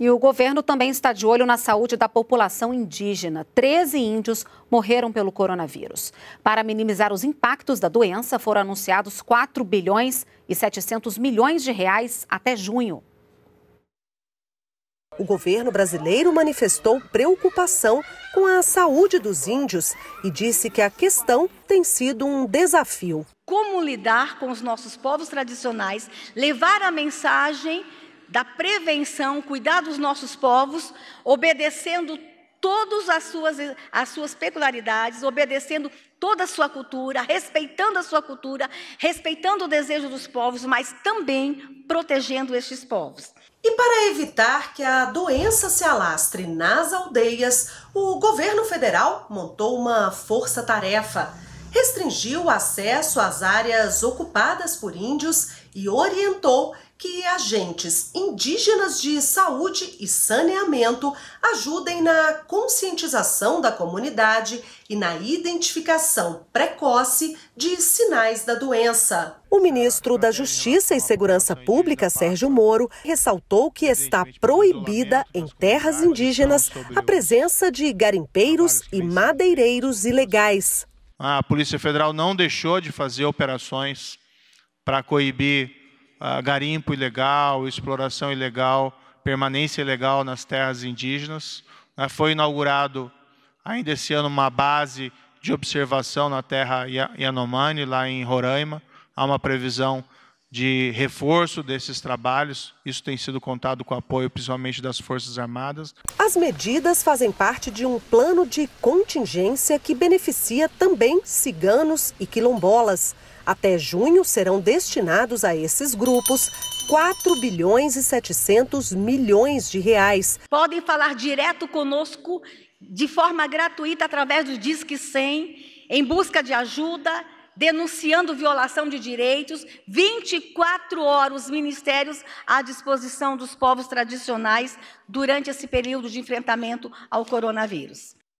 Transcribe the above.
E o governo também está de olho na saúde da população indígena. Treze índios morreram pelo coronavírus. Para minimizar os impactos da doença, foram anunciados 4 bilhões e 700 milhões de reais até junho. O governo brasileiro manifestou preocupação com a saúde dos índios e disse que a questão tem sido um desafio. Como lidar com os nossos povos tradicionais, levar a mensagem da prevenção, cuidar dos nossos povos, obedecendo todas as suas, as suas peculiaridades, obedecendo toda a sua cultura, respeitando a sua cultura, respeitando o desejo dos povos, mas também protegendo estes povos. E para evitar que a doença se alastre nas aldeias, o governo federal montou uma força-tarefa. Restringiu o acesso às áreas ocupadas por índios e orientou que agentes indígenas de saúde e saneamento ajudem na conscientização da comunidade e na identificação precoce de sinais da doença. O ministro da Justiça e Segurança Pública, Sérgio Moro, ressaltou que está proibida em terras indígenas a presença de garimpeiros e madeireiros ilegais. A Polícia Federal não deixou de fazer operações para coibir uh, garimpo ilegal, exploração ilegal, permanência ilegal nas terras indígenas. Uh, foi inaugurado ainda esse ano uma base de observação na terra Yanomami, lá em Roraima. Há uma previsão de reforço desses trabalhos. Isso tem sido contado com apoio principalmente das Forças Armadas. As medidas fazem parte de um plano de contingência que beneficia também ciganos e quilombolas. Até junho serão destinados a esses grupos 4 bilhões e 700 milhões de reais. Podem falar direto conosco de forma gratuita através do Disque 100 em busca de ajuda denunciando violação de direitos, 24 horas os ministérios à disposição dos povos tradicionais durante esse período de enfrentamento ao coronavírus.